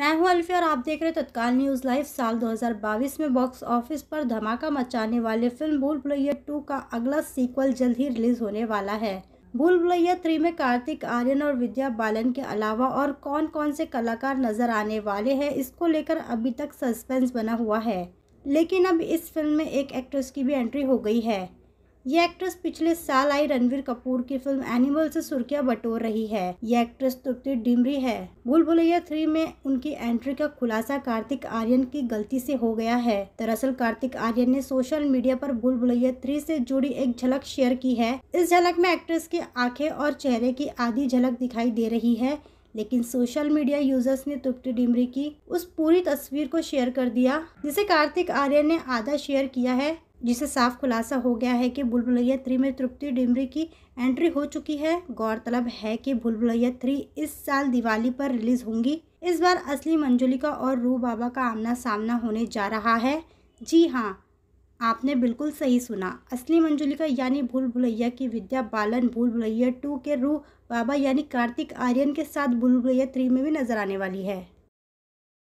मैं हूं अल्फी और आप देख रहे हैं तत्काल न्यूज़ लाइव साल 2022 में बॉक्स ऑफिस पर धमाका मचाने वाले फिल्म भूल भुलैया टू का अगला सीक्वल जल्द ही रिलीज होने वाला है भूल भुलैया थ्री में कार्तिक आर्यन और विद्या बालन के अलावा और कौन कौन से कलाकार नजर आने वाले हैं इसको लेकर अभी तक सस्पेंस बना हुआ है लेकिन अब इस फिल्म में एक एक्ट्रेस की भी एंट्री हो गई है ये एक्ट्रेस पिछले साल आई रणवीर कपूर की फिल्म एनिमल से सुर्खियां बटोर रही है ये एक्ट्रेस तृप्ति डिमरी है भूल भुलैया थ्री में उनकी एंट्री का खुलासा कार्तिक आर्यन की गलती से हो गया है दरअसल कार्तिक आर्यन ने सोशल मीडिया पर भूल भुलैया थ्री से जुड़ी एक झलक शेयर की है इस झलक में एक्ट्रेस की आंखें और चेहरे की आधी झलक दिखाई दे रही है लेकिन सोशल मीडिया यूजर्स ने तुप्ति डिमरी की उस पूरी तस्वीर को शेयर कर दिया जिसे कार्तिक आर्यन ने आधा शेयर किया है जिसे साफ खुलासा हो गया है कि भूलभुलैया थ्री में तृप्ति डिमरी की एंट्री हो चुकी है गौरतलब है कि भूलभुलैया थ्री इस साल दिवाली पर रिलीज होंगी इस बार असली मंजुलिका और रू बाबा का आमना सामना होने जा रहा है जी हाँ आपने बिल्कुल सही सुना असली मंजुलिका यानी भूल भुलैया की विद्या बालन भूल भुलैया टू के रू बाबा यानी कार्तिक आर्यन के साथ भूल भुलैया थ्री में भी नजर आने वाली है